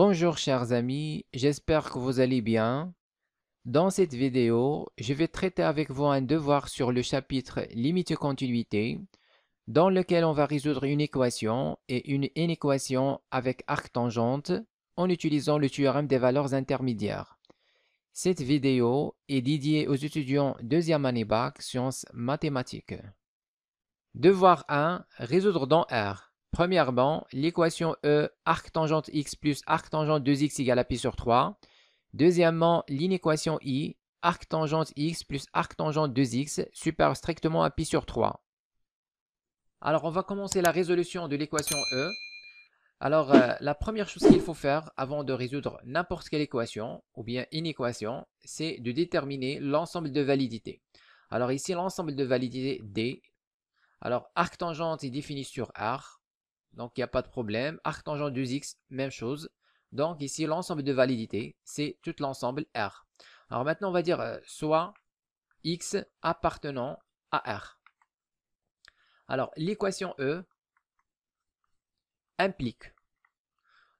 Bonjour chers amis, j'espère que vous allez bien. Dans cette vidéo, je vais traiter avec vous un devoir sur le chapitre limite continuité, dans lequel on va résoudre une équation et une inéquation avec arc tangente en utilisant le théorème des valeurs intermédiaires. Cette vidéo est dédiée aux étudiants deuxième année bac sciences mathématiques. Devoir 1. Résoudre dans R. Premièrement, l'équation E, arc tangente x plus arc tangente 2x égale à pi sur 3. Deuxièmement, l'inéquation I, arc tangente x plus arc tangente 2x supérieur strictement à pi sur 3. Alors, on va commencer la résolution de l'équation E. Alors, euh, la première chose qu'il faut faire avant de résoudre n'importe quelle équation, ou bien une équation, c'est de déterminer l'ensemble de validité. Alors ici, l'ensemble de validité D. Alors, arc tangente est défini sur R. Donc, il n'y a pas de problème. Arc tangente 2x, même chose. Donc, ici, l'ensemble de validité, c'est tout l'ensemble R. Alors, maintenant, on va dire euh, soit x appartenant à R. Alors, l'équation E implique.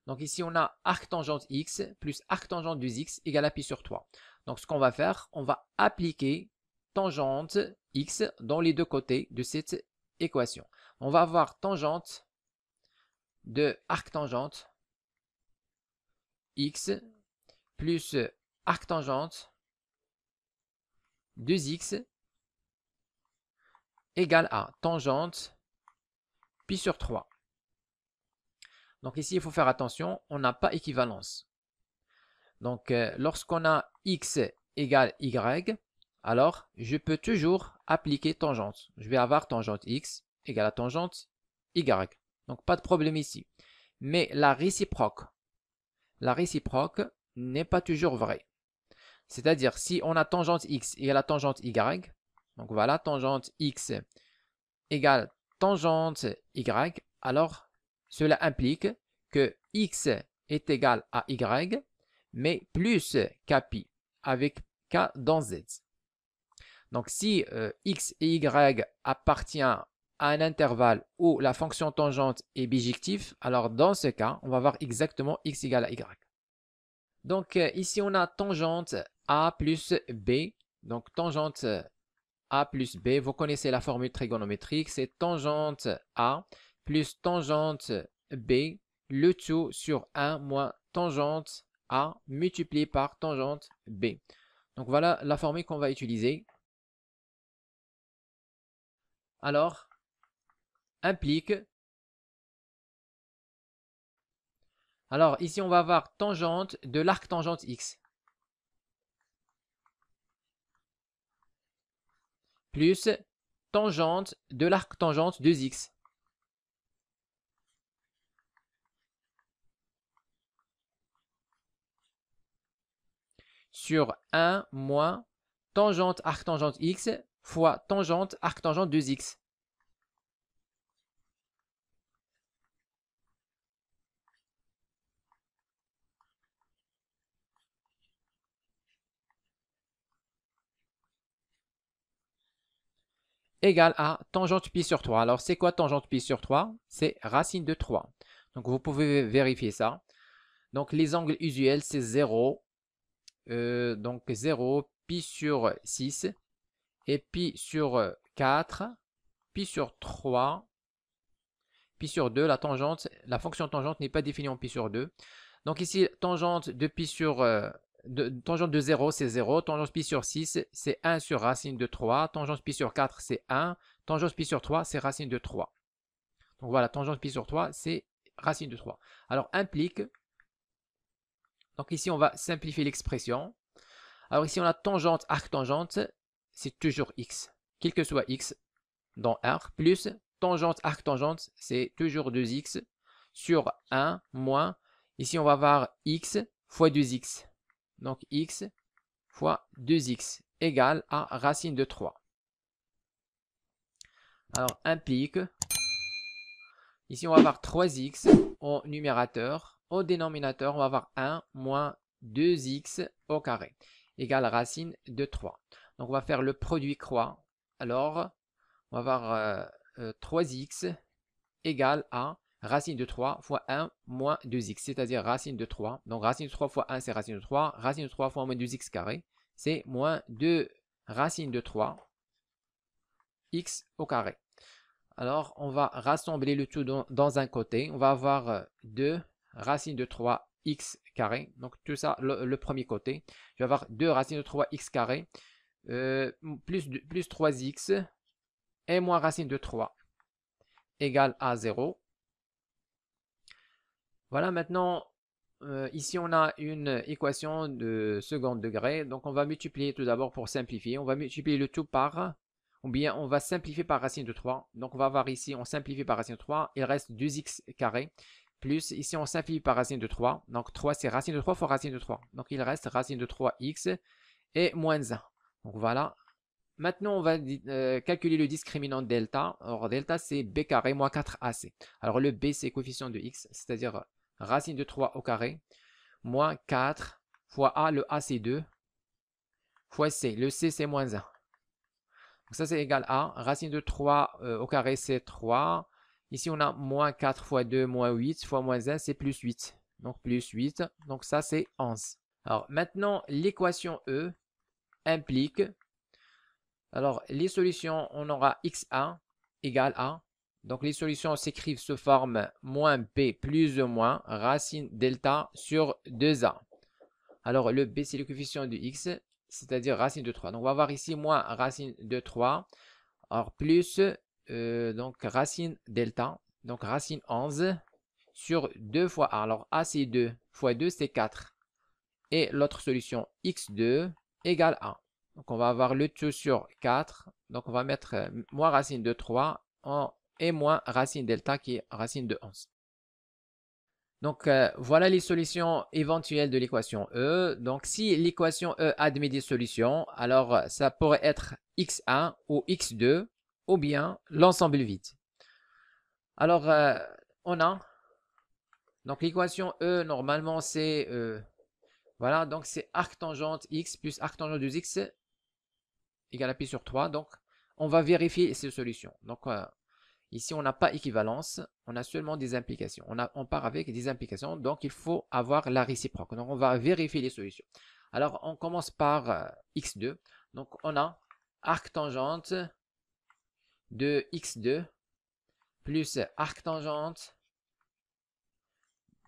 Donc, ici, on a arc tangente x plus arc tangente 2x égale à pi sur 3. Donc, ce qu'on va faire, on va appliquer tangente x dans les deux côtés de cette équation. On va avoir tangente de arc-tangente x plus arc-tangente 2x égale à tangente pi sur 3. Donc ici, il faut faire attention, on n'a pas équivalence. Donc euh, lorsqu'on a x égale y, alors je peux toujours appliquer tangente. Je vais avoir tangente x égale à tangente y. Donc pas de problème ici. Mais la réciproque, la réciproque n'est pas toujours vraie. C'est-à-dire si on a tangente x et la tangente y, donc voilà, tangente x égale tangente y, alors cela implique que x est égal à y, mais plus kpi, avec k dans z. Donc si euh, x et y appartiennent, à un intervalle où la fonction tangente est bijective, alors dans ce cas, on va avoir exactement x égale à y. Donc euh, ici, on a tangente a plus b. Donc tangente a plus b, vous connaissez la formule trigonométrique, c'est tangente a plus tangente b, le tout sur 1 moins tangente a multiplié par tangente b. Donc voilà la formule qu'on va utiliser. Alors, implique. Alors ici, on va avoir tangente de l'arc tangente x. Plus tangente de l'arc tangente 2x. sur 1 moins tangente arc tangente x fois tangente arc tangente 2x. égale à tangente pi sur 3. Alors, c'est quoi tangente pi sur 3 C'est racine de 3. Donc, vous pouvez vérifier ça. Donc, les angles usuels, c'est 0. Euh, donc, 0, pi sur 6, et pi sur 4, pi sur 3, pi sur 2. La tangente, la fonction tangente n'est pas définie en pi sur 2. Donc, ici, tangente de pi sur euh, tangente de 0, c'est 0. Tangente pi sur 6, c'est 1 sur racine de 3. Tangente pi sur 4, c'est 1. Tangente pi sur 3, c'est racine de 3. Donc voilà, tangente pi sur 3, c'est racine de 3. Alors, implique. Donc ici, on va simplifier l'expression. Alors ici, on a tangente, arc tangente, c'est toujours x. Quel que soit x dans R, plus tangente, arc tangente, c'est toujours 2x sur 1, moins. Ici, on va avoir x fois 2x. Donc x fois 2x égale à racine de 3. Alors un pic. Ici, on va avoir 3x au numérateur. Au dénominateur, on va avoir 1 moins 2x au carré égale racine de 3. Donc, on va faire le produit croix. Alors, on va avoir 3x euh, euh, égale à racine de 3 fois 1 moins 2x, c'est-à-dire racine de 3. Donc racine de 3 fois 1, c'est racine de 3. Racine de 3 fois moins 2x carré, c'est moins 2 racine de 3 x au carré. Alors, on va rassembler le tout dans, un côté. On va avoir 2 euh, racine de 3 x carré. Donc, tout ça, le, premier côté. Je vais avoir 2 racine de 3 x carré euh, plus 3x et moins racine de 3 égale à 0. Voilà, maintenant, euh, ici on a une équation de second degré. Donc on va multiplier tout d'abord pour simplifier. On va multiplier le tout par, ou bien on va simplifier par racine de 3. Donc on va voir ici, on simplifie par racine de 3, il reste 2x carré. Plus, ici on simplifie par racine de 3. Donc 3 c'est racine de 3 fois racine de 3. Donc il reste racine de 3x et moins 1. Donc voilà, Maintenant, on va euh, calculer le discriminant delta. Alors, delta, c'est b carré moins 4ac. Alors, le b, c'est coefficient de x, c'est-à-dire racine de 3 au carré, moins 4 fois A, le A c'est 2, fois C, le C c'est moins 1. Donc ça c'est égal à racine de 3 euh, au carré c'est 3. Ici on a moins 4 fois 2 moins 8 fois moins 1 c'est plus 8. Donc plus 8, donc ça c'est 11. Alors maintenant l'équation E implique, alors les solutions on aura x1 égale à donc les solutions s'écrivent sous forme moins P plus ou moins racine delta sur 2A. Alors le B c'est le coefficient de X, c'est-à-dire racine de 3. Donc on va voir ici moins racine de 3, alors plus euh, donc racine delta, donc racine 11 sur 2 fois A. Alors A c'est 2, fois 2 c'est 4. Et l'autre solution X2 égale A. Donc on va avoir le tout sur 4, donc on va mettre euh, moins racine de 3 en et moins racine delta qui est racine de 11. Donc euh, voilà les solutions éventuelles de l'équation E. Donc si l'équation E admet des solutions, alors euh, ça pourrait être x1 ou x2 ou bien l'ensemble vide. Alors euh, on a donc l'équation E normalement c'est voilà donc c'est arc tangente x plus arc tangente 2x égale à pi sur 3. Donc on va vérifier ces solutions. Donc Ici, on n'a pas équivalence, on a seulement des implications. On, part avec des implications, donc il faut avoir la réciproque. Donc, on va vérifier les solutions. Alors, on commence par euh, x2. Donc, on a arc tangente de x2 plus arc tangente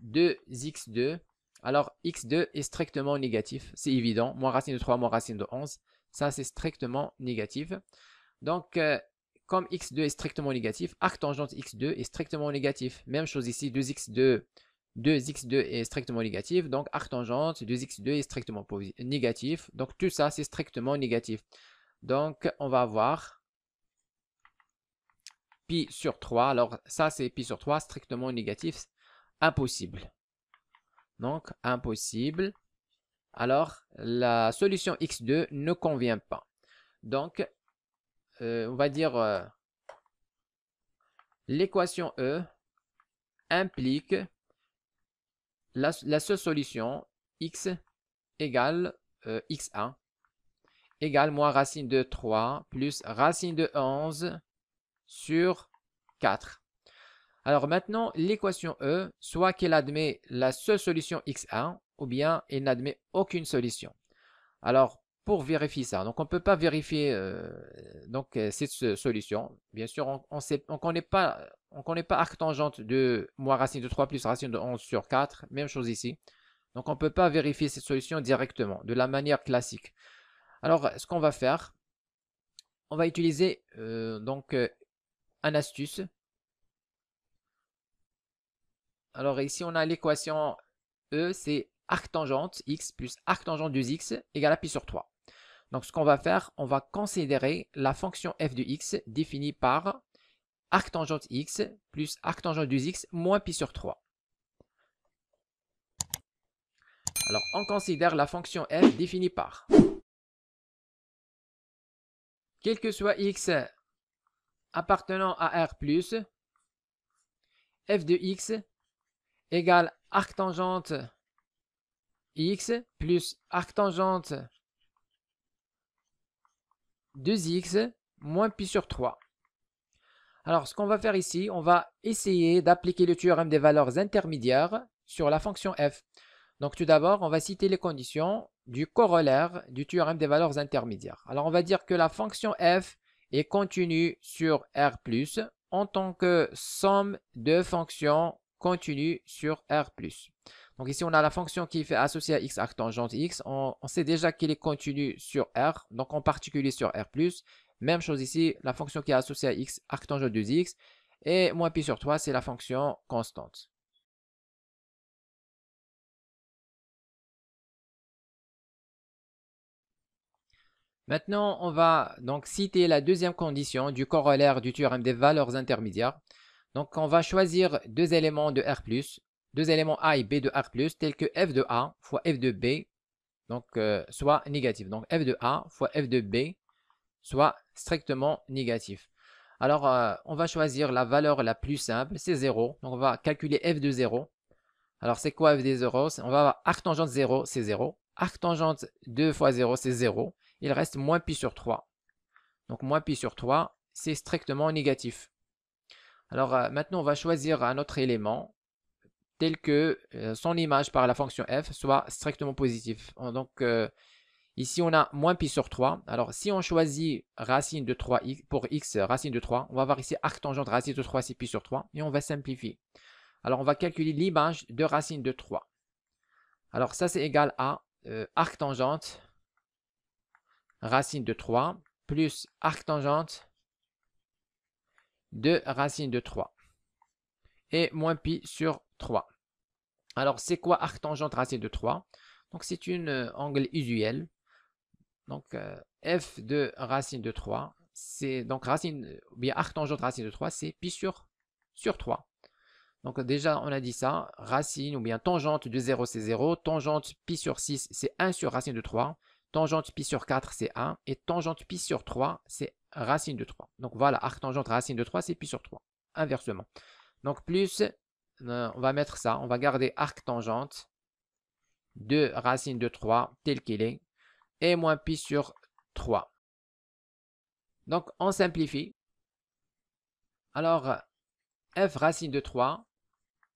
de x2. Alors, x2 est strictement négatif, c'est évident. Moins racine de 3, moins racine de 11, ça c'est strictement négatif. Donc, euh, comme x2 est strictement négatif, arc tangente x2 est strictement négatif. Même chose ici, 2x2 2x2 est strictement négatif, donc arc tangente 2x2 est strictement négatif, donc tout ça c'est strictement négatif. Donc on va avoir pi sur 3, alors ça c'est pi sur 3, strictement négatif, impossible. Donc impossible, alors la solution x2 ne convient pas. Donc euh, on va dire, euh, l'équation E implique la, seule solution x égale euh, x1 égale moins racine de 3 plus racine de 11 sur 4. Alors maintenant, l'équation E, soit qu'elle admet la seule solution x1 ou bien elle n'admet aucune solution. Alors, pour vérifier ça. Donc, on ne peut pas vérifier euh, donc, euh, cette solution. Bien sûr, on sait on, connaît, pas, on connaît pas arc tangente de moins racine de 3 plus racine de 11 sur 4. Même chose ici. Donc, on peut pas vérifier cette solution directement, de la manière classique. Alors, ce qu'on va faire, on va utiliser euh, donc un astuce. Alors ici, on a l'équation E, c'est arc tangente x plus arc tangente 2x égale à pi sur 3. Donc ce qu'on va faire, on va considérer la fonction f de x définie par arctangente x plus arctangente 2x moins pi sur 3. Alors on considère la fonction f définie par. Quel que soit x appartenant à R+, f de x égale arctangente x plus arctangente 2x moins pi sur 3. Alors, ce qu'on va faire ici, on va essayer d'appliquer le théorème des valeurs intermédiaires sur la fonction f. Donc, tout d'abord, on va citer les conditions du corollaire du théorème des valeurs intermédiaires. Alors, on va dire que la fonction f est continue sur R+, en tant que somme de fonctions continues sur R+. Donc ici, on a la fonction qui fait associer à x arc x. On, sait déjà qu'il est continu sur R, donc en particulier sur R+. Même chose ici, la fonction qui est associée à x arc 2x. Et moins pi sur 3, c'est la fonction constante. Maintenant, on va donc citer la deuxième condition du corollaire du théorème des valeurs intermédiaires. Donc, on va choisir deux éléments de R+, deux éléments A et B de R+, tels que f de A fois f de B, donc euh, soit négatif. Donc f de A fois f de B, soit strictement négatif. Alors, euh, on va choisir la valeur la plus simple, c'est 0. Donc, on va calculer f de 0. Alors, c'est quoi f de 0 On va avoir arc tangente 0, c'est 0. Arc tangente 2 fois 0, c'est 0. Il reste moins pi sur 3. Donc, moins pi sur 3, c'est strictement négatif. Alors, euh, maintenant, on va choisir un autre élément telle que euh, son image par la fonction f soit strictement positive. Donc euh, ici on a moins pi sur 3. Alors si on choisit racine de 3x pour x racine de 3, on va avoir ici arc tangente racine de 3 c'est pi sur 3 et on va simplifier. Alors on va calculer l'image de racine de 3. Alors ça c'est égal à euh, arc tangente racine de 3 plus arc tangente de racine de 3 et moins pi sur 3. Alors, c'est quoi arc tangente racine de 3 Donc, c'est une euh, angle usuel. Donc, euh, f de racine de 3, c'est donc racine, ou bien arc tangente racine de 3, c'est pi sur, sur 3. Donc, déjà, on a dit ça. Racine ou bien tangente de 0, c'est 0. Tangente pi sur 6, c'est 1 sur racine de 3. Tangente pi sur 4, c'est 1. Et tangente pi sur 3, c'est racine de 3. Donc, voilà, arc tangente racine de 3, c'est pi sur 3. Inversement. Donc, plus on va mettre ça. On va garder arc tangente de racine de 3 tel qu'il est et moins pi sur 3. Donc, on simplifie. Alors, f racine de 3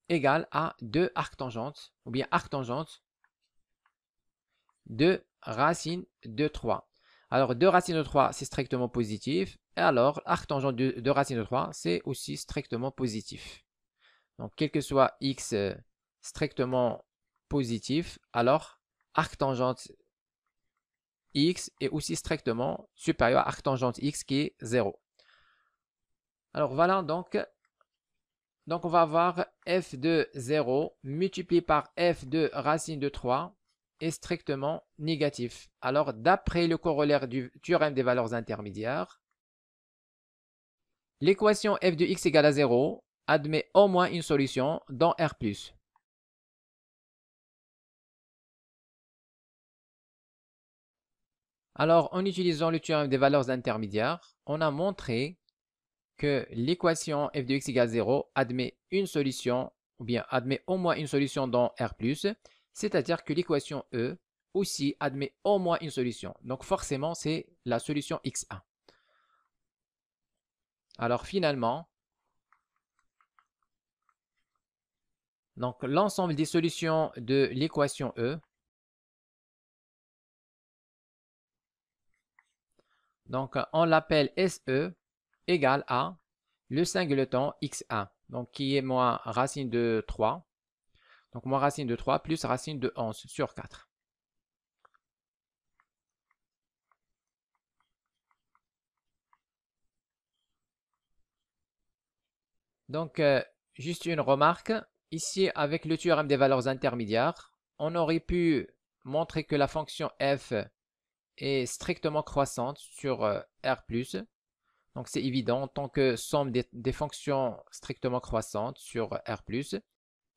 égale à 2 arc tangente, ou bien arc tangente de racine de 3. Alors, 2 racine de 3, c'est strictement positif. Et alors, arc tangente de, 2 racine de 3, c'est aussi strictement positif. Donc, quel que soit x euh, strictement positif, alors arc tangente x est aussi strictement supérieur à arc tangente x qui est 0. Alors voilà donc, donc on va avoir f de 0 multiplié par f de racine de 3 est strictement négatif. Alors d'après le corollaire du théorème des valeurs intermédiaires, l'équation f de x égale à 0 admet au moins une solution dans R+. Alors, en utilisant le théorème des valeurs intermédiaires, on a montré que l'équation f de x égale 0 admet une solution, ou bien admet au moins une solution dans R+, c'est-à-dire que l'équation E aussi admet au moins une solution. Donc forcément, c'est la solution x1. Alors finalement, Donc, l'ensemble des solutions de l'équation E. Donc, on l'appelle SE égale à le singleton x1, donc qui est moins racine de 3. Donc, moins racine de 3 plus racine de 11 sur 4. Donc, euh, juste une remarque. Ici, avec le théorème des valeurs intermédiaires, on aurait pu montrer que la fonction f est strictement croissante sur euh, R+. Donc c'est évident, tant que somme des, fonctions strictement croissantes sur euh, R+.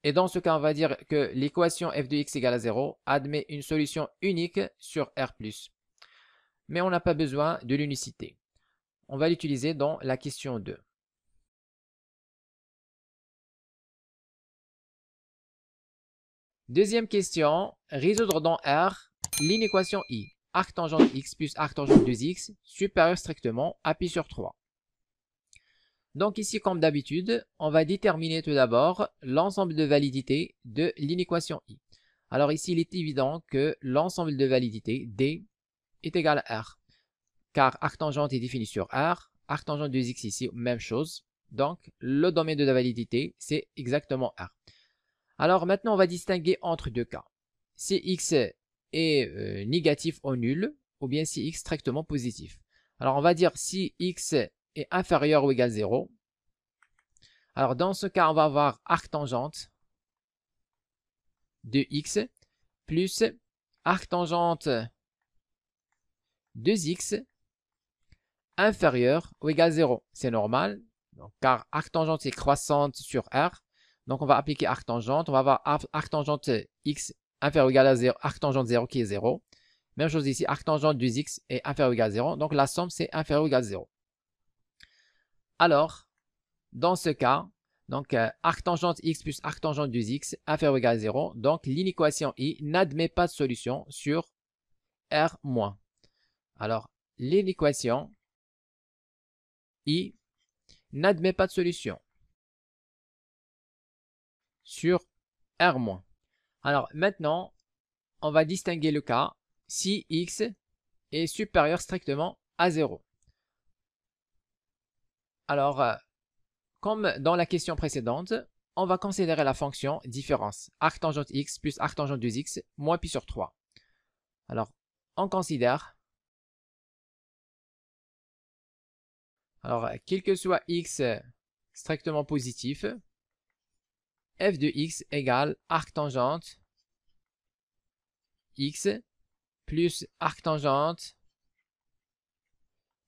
Et dans ce cas, on va dire que l'équation f de x égale à 0 admet une solution unique sur R+. Mais on n'a pas besoin de l'unicité. On va l'utiliser dans la question 2. Deuxième question, résoudre dans R l'inéquation I, arc tangente x plus arc tangente 2x, supérieur strictement à pi sur 3. Donc ici, comme d'habitude, on va déterminer tout d'abord l'ensemble de validité de l'inéquation i. Alors ici, il est évident que l'ensemble de validité d est égal à r, car tangente est défini sur r, arctangente 2x ici, même chose. Donc, le domaine de la validité, c'est exactement r. Alors maintenant, on va distinguer entre deux cas. Si x est euh, négatif ou nul, ou bien si x est strictement positif. Alors on va dire si x est inférieur ou égal à 0. Alors dans ce cas, on va avoir arc tangente de x plus arc tangente de x inférieur ou égal à 0. C'est normal, car arc tangente est croissante sur R. Donc, on va appliquer arctangente, On va avoir arctangente x inférieur ou égal à 0, arctangente tangente 0 qui est 0. Même chose ici, arctangente tangente du x est inférieur ou égal à 0. Donc, la somme, c'est inférieur ou égal à 0. Alors, dans ce cas, donc euh, arctangente x plus arctangente tangente du x inférieur ou égal à 0. Donc, l'inéquation i n'admet pas de solution sur r-. Alors, l'inéquation i n'admet pas de solution sur R-. Alors maintenant, on va distinguer le cas si x est supérieur strictement à 0. Alors, euh, comme dans la question précédente, on va considérer la fonction différence, arc tangente x plus arc tangente 2x moins pi sur 3. Alors, on considère, alors, euh, quel que soit x strictement positif, f de x égale arc tangente x plus arc tangente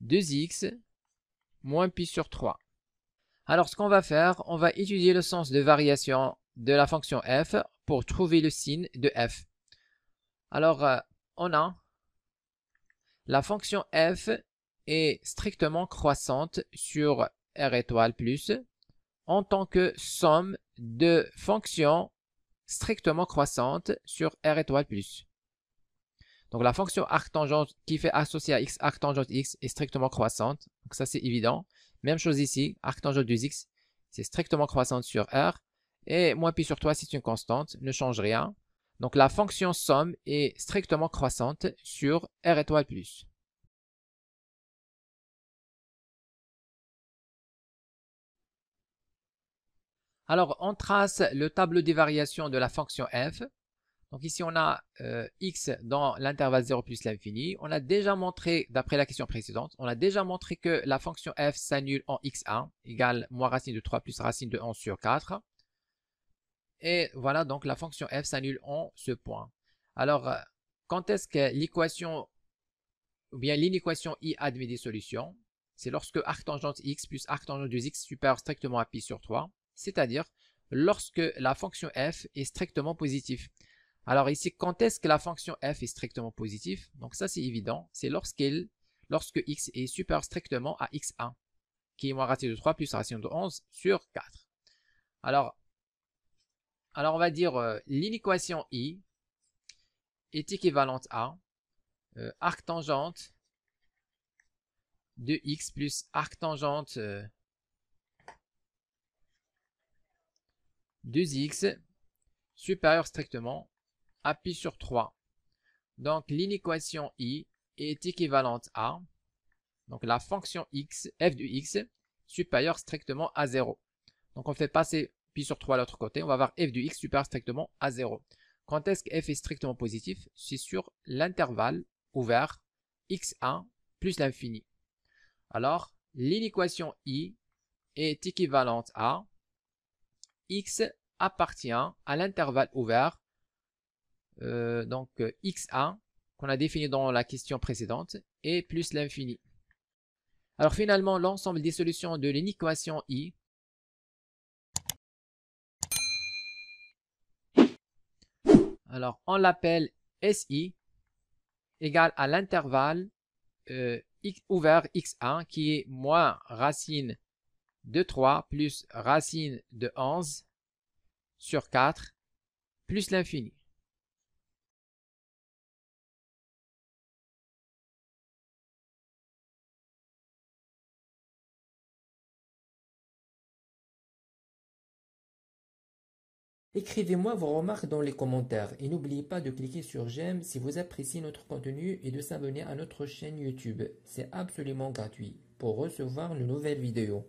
2x moins pi sur 3. Alors ce qu'on va faire, on va étudier le sens de variation de la fonction f pour trouver le signe de f. Alors euh, on a la fonction f est strictement croissante sur r étoile plus en tant que somme de fonction strictement croissante sur R étoile plus. Donc la fonction arc qui fait associer à x arc x est strictement croissante. Donc ça c'est évident. Même chose ici, arc tangente x c'est strictement croissante sur R. Et moins pi sur 3 c'est une constante, ne change rien. Donc la fonction somme est strictement croissante sur R étoile plus. Alors, on trace le tableau des variations de la fonction f. Donc ici, on a euh, x dans l'intervalle 0 plus l'infini. On a déjà montré, d'après la question précédente, on a déjà montré que la fonction f s'annule en x1 égale moins racine de 3 plus racine de 1 sur 4. Et voilà, donc la fonction f s'annule en ce point. Alors, euh, quand est-ce que l'équation, ou bien l'inéquation i admet des solutions C'est lorsque arctangente x plus arctangente de x supère strictement à pi sur 3 c'est-à-dire lorsque la fonction f est strictement positive. Alors ici, quand est-ce que la fonction f est strictement positive Donc ça, c'est évident, c'est lorsque x est supérieur strictement à x1, qui est moins racine de 3 plus racine de 11 sur 4. Alors, alors on va dire euh, l'inéquation i est équivalente à euh, arc tangente de x plus arc tangente euh, 2x supérieur strictement à pi sur 3. Donc l'inéquation i est équivalente à donc la fonction x, f du x supérieur strictement à 0. Donc on fait passer pi sur 3 à l'autre côté, on va avoir f du x supérieur strictement à 0. Quand est-ce que f est strictement positif C'est sur l'intervalle ouvert x1 plus l'infini. Alors, l'inéquation i est équivalente à x appartient à l'intervalle ouvert, euh, donc euh, x1, qu'on a défini dans la question précédente, et plus l'infini. Alors finalement, l'ensemble des solutions de l'équation i Alors, on l'appelle SI égale à l'intervalle euh, ouvert x1 qui est moins racine de 3 plus racine de 11 sur 4 plus l'infini. Écrivez-moi vos remarques dans les commentaires et n'oubliez pas de cliquer sur j'aime si vous appréciez notre contenu et de s'abonner à notre chaîne YouTube. C'est absolument gratuit pour recevoir nos nouvelles vidéos.